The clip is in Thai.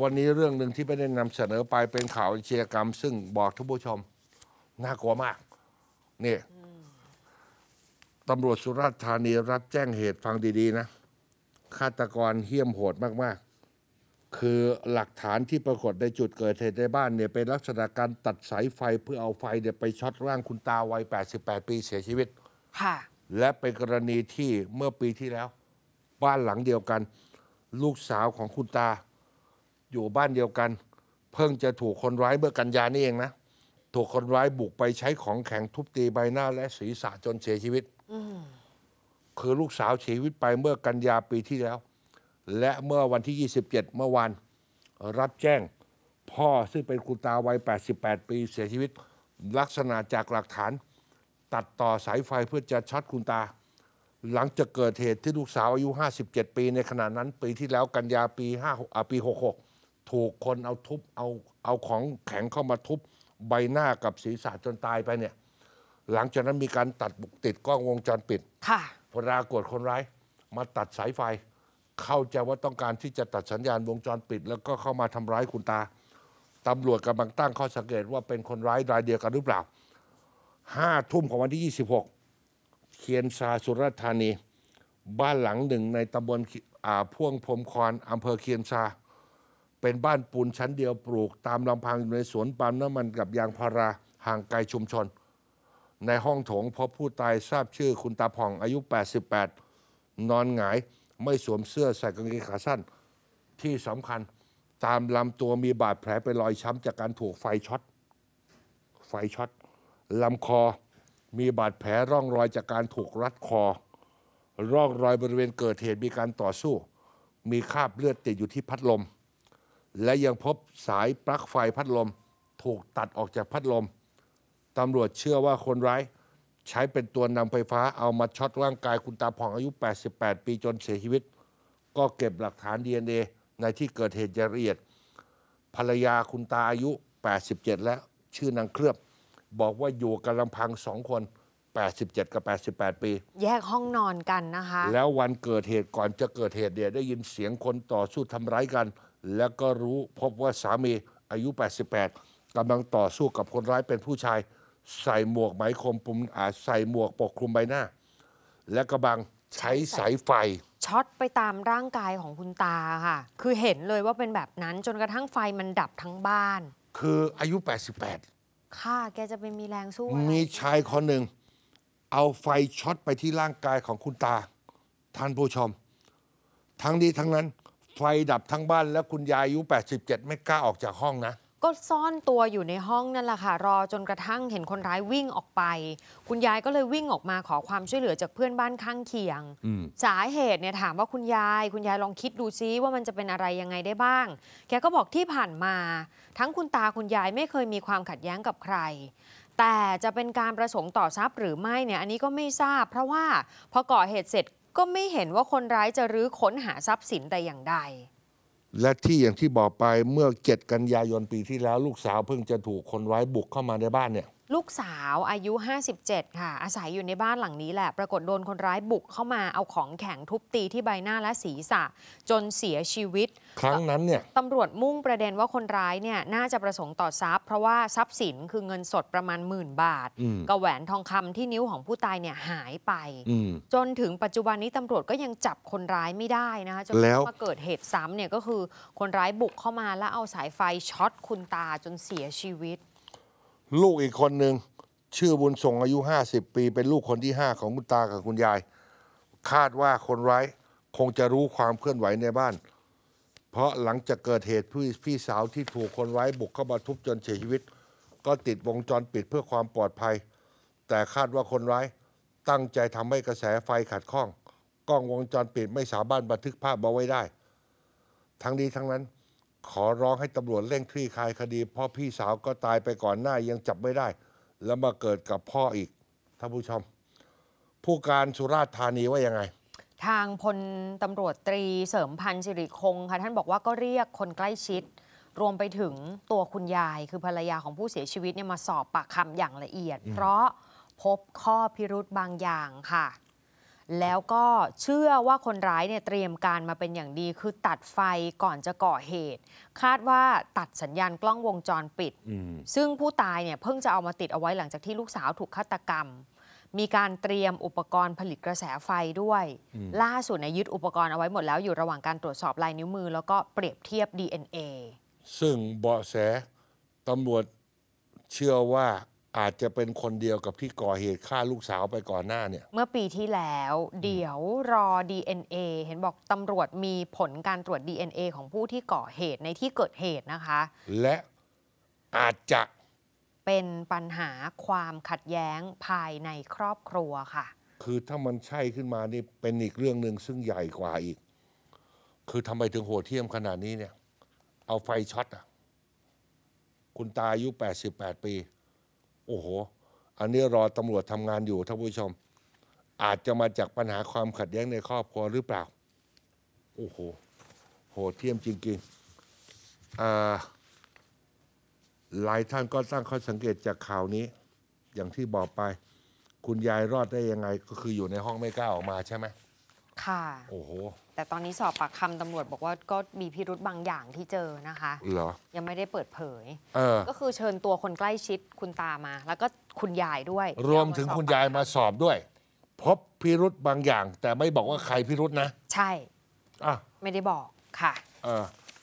วันนี้เรื่องหนึ่งที่ไม่ได้นำเสนอไปเป็นข่าวเชียกรรม ซึ่งบอกท่านผู้ชม น่ากลัวมาก นี่ ตำรวจสุราษฎร์ธานีรับแจ้งเหตุฟังดี ๆ นะฆาตกรเหี้ยมโหดมากๆ คือหลักฐานที่ปรากฏในจุดเกิดเหตุในบ้านเนี่ยเป็นลักษณะการตัดสายไฟเพื่อเอาไฟเนี่ยไปช็อตร่างคุณตาวัย88 ปีเสียชีวิตค่ะและเป็นกรณีที่เมื่อปีที่แล้วบ้านหลังเดียวกันลูกสาวของคุณตาอยู่บ้านเดียวกัน เพิ่งจะถูกคนร้ายเมื่อกันยานี่เองนะถูกคนร้ายบุกไปใช้ของแข็งทุบตีใบหน้าและศีรษะจนเสียชีวิตคือลูกสาวเสียชีวิตไปเมื่อกันยาปีที่แล้ว และเมื่อวันที่ 27 เมื่อวานรับแจ้งพ่อซึ่งเป็นคุณตาวัย88 ปีเสียชีวิต ลักษณะจากหลักฐาน ตัดต่อสายไฟเพื่อจะช็อตคุณตาหลังจากเกิดเหตุที่ลูกสาวอายุ57ปีในขณะนั้น ปีที่แล้วกันยาปี5ปี66ถูกคนเอาทุบเอาเอาของแข็งเข้ามาทุบ ใบหน้ากับศีรษะจนตายไปเนี่ยหลังจากนั้นมีการตัดบุกติดกล้องวงจรปิดค่ะปรากฏคนร้ายมาตัดสายไฟ เข้าใจว่าต้องการที่จะตัดสัญญาณวงจรปิด แล้วก็เข้ามาทำร้ายคุณตาตำรวจกำลังตั้งข้อสังเกตว่าเป็นคนร้ายรายเดียวกันหรือเปล่าห้าทุ่มของวันที่ 26เคียนซาสุรธานีบ้านหลังหนึ่งในตำบลพ่วงพรมคอนอำเภอเคียนซาเป็นบ้านปูนชั้นเดียวปลูกตามลำพังอยู่ในสวนปาล์มน้ำมันกับยางพาราห่างไกลชุมชน ในห้องโถงพบผู้ตายทราบชื่อคุณตาผ่องอายุ 88 นอนหงายไม่สวมเสื้อใส่กางเกงขาสั้น ที่สำคัญตามลำตัวมีบาดแผลเป็นรอยช้ำจากการถูกไฟช็อตไฟช็อตลำคอมีบาดแผลร่องรอยจากการถูกรัดคอร่องรอยบริเวณเกิดเหตุมีการต่อสู้ มีคราบเลือดติดอยู่ที่พัดลมและยังพบสายปลั๊กไฟพัดลมถูกตัดออกจากพัดลม ตำรวจเชื่อว่าคนร้าย ใช้เป็นตัวนำไฟฟ้าเอามาช็อตร่างกายคุณตาผ่องอายุ 88 ปีจนเสียชีวิต ก็เก็บหลักฐาน DNA ในที่เกิดเหตุอย่างละเอียดภรรยาคุณตาอายุ 87 แล้วชื่อนางเคลือบ บอกว่าอยู่กันลำพังสองคน 87 กับ 88 ปี แยกห้องนอนกันนะคะ แล้ววันเกิดเหตุก่อนจะเกิดเหตุเนี่ยได้ยินเสียงคนต่อสู้ทำร้ายกันแล้วก็รู้พบว่าสามีอายุ 88 กำลังต่อสู้กับคนร้ายเป็นผู้ชาย ใส่หมวกไหมคมปุ่มอาใส่หมวกปกคลุมใบหน้า และกระบังใช้สายไฟช็อตไปตามร่างกายของคุณตาค่ะคือเห็นเลยว่าเป็นแบบนั้นจนกระทั่งไฟมันดับทั้งบ้าน คืออายุ 88 ค่ะแกจะไปมีแรงสู้ มีชายคนหนึ่งเอาไฟช็อตไปที่ร่างกายของคุณตา ท่านผู้ชม ทั้งนี้ทั้งนั้นไฟดับทั้งบ้านแล้วคุณยายอายุ 87 ไม่กล้าออกจากห้องนะ ก็ซ่อนตัวอยู่ในห้องนั่นแหละค่ะรอจนกระทั่งเห็นคนร้ายวิ่งออกไป คุณยายก็เลยวิ่งออกมาขอความช่วยเหลือจากเพื่อนบ้านข้างเคียง สาเหตุเนี่ยถามว่าคุณยาย คุณยายลองคิดดูซิว่ามันจะเป็นอะไรยังไงได้บ้างแกก็บอกที่ผ่านมา ทั้งคุณตาคุณยายไม่เคยมีความขัดแย้งกับใคร แต่จะเป็นการประสงค์ต่อทรัพย์หรือไม่เนี่ยอันนี้ก็ไม่ทราบ เพราะว่าพอก่อเหตุเสร็จก็ไม่เห็นว่าคนร้ายจะรื้อค้นหาทรัพย์สินแต่อย่างใด และที่อย่างที่บอกไปเมื่อ 7 กันยายนปีที่แล้วลูกสาวเพิ่งจะถูกคนร้ายบุกเข้ามาในบ้านเนี่ยลูกสาวอายุ 57 ค่ะ อาศัยอยู่ในบ้านหลังนี้แหละ ปรากฏโดนคนร้ายบุกเข้ามาเอาของแข็งทุบตีที่ใบหน้าและศีรษะ จนเสียชีวิต ครั้งนั้นเนี่ย ตำรวจมุ่งประเด็นว่าคนร้ายเนี่ยน่าจะประสงค์ต่อทรัพย์ เพราะว่าทรัพย์สินคือเงินสดประมาณหมื่นบาทกระแหวนทองคำที่นิ้วของผู้ตายเนี่ยหายไป จนถึงปัจจุบันนี้ตำรวจก็ยังจับคนร้ายไม่ได้นะคะจนมาเกิดเหตุซ้ำเนี่ยก็คือคนร้ายบุกเข้ามาแล้วเอาสายไฟช็อต คุณตา จนเสียชีวิตลูกอีกคนหนึ่งชื่อบุญส่งอายุ50ปี เป็นลูกคนที่5ของคุณตากับคุณยาย คาดว่าคนร้ายคงจะรู้ความเคลื่อนไหวในบ้าน เพราะหลังจากเกิดเหตุพพี่สาวที่ถูกคนร้ายบุกเข้ามาทุบจนเสียชีวิต ก็ติดวงจรปิดเพื่อความปลอดภัย แต่คาดว่าคนร้ายตั้งใจทำให้กระแสไฟขัดข้องกล้องวงจรปิดไม่สามารถบันทึกภาพเอาไว้ได้ ทั้งนี้ทั้งนั้นขอร้องให้ตำรวจเร่งคลี่คลายคดีเพราะพี่สาวก็ตายไปก่อนหน้ายังจับไม่ได้ แล้วมาเกิดกับพ่ออีกท่านผู้ชม ผู้การสุราษฎร์ธานีว่ายังไง ทางพลตำรวจตรีเสริมพันธ์สิริคงค่ะ ท่านบอกว่าก็เรียกคนใกล้ชิด รวมไปถึงตัวคุณยายคือภรรยาของผู้เสียชีวิตเนี่ยมาสอบปากคำอย่างละเอียด เพราะพบข้อพิรุธบางอย่างค่ะแล้วก็เชื่อว่าคนร้ายเนี่ยเตรียมการมาเป็นอย่างดีคือตัดไฟก่อนจะก่อเหตุ คาดว่าตัดสัญญาณกล้องวงจรปิด ซึ่งผู้ตายเนี่ยเพิ่งจะเอามาติดเอาไว้หลังจากที่ลูกสาวถูกฆาตกรรม มีการเตรียมอุปกรณ์ผลิตกระแสไฟด้วย ล่าสุดในยึดอุปกรณ์เอาไว้หมดแล้วอยู่ระหว่างการตรวจสอบลายนิ้วมือแล้วก็เปรียบเทียบ DNA ซึ่งเบาะแสตำรวจเชื่อว่าอาจจะเป็นคนเดียวกับที่ก่อเหตุฆ่าลูกสาวไปก่อนหน้าเนี่ย เมื่อปีที่แล้ว เดี๋ยวรอ DNA เห็นบอกตำรวจมีผลการตรวจ DNA ของผู้ที่ก่อเหตุในที่เกิดเหตุนะคะ และอาจจะเป็นปัญหาความขัดแย้งภายในครอบครัวค่ะ คือถ้ามันใช่ขึ้นมานี่เป็นอีกเรื่องหนึ่งซึ่งใหญ่กว่าอีก คือทำไมถึงโหดเที่ยมขนาดนี้เนี่ยเอาไฟช็อตอ่ะคุณตาอายุ 88 ปีโอ้โห อันนี้รอตำรวจทำงานอยู่ ท่านผู้ชม อาจจะมาจากปัญหาความขัดแย้งในครอบครัวหรือเปล่า โอ้โห โหดเที่ยมจริงๆหลายท่านก็ตั้งข้อสังเกตจากข่าวนี้ อย่างที่บอกไป คุณยายรอดได้ยังไงก็คืออยู่ในห้องไม่กล้าออกมาใช่ไหมค่ะโอ้โหแต่ตอนนี้สอบปากคำตำรวจบอกว่าก็มีพิรุธบางอย่างที่เจอนะคะเหรอ ยังไม่ได้เปิดเผยเออก็คือเชิญตัวคนใกล้ชิดคุณตามาแล้วก็คุณยายด้วย รวมถึงคุณยายมาสอบด้วยพบพิรุธบางอย่างแต่ไม่บอกว่าใครพิรุธนะ ใช่อ่ะไม่ได้บอกค่ะเออ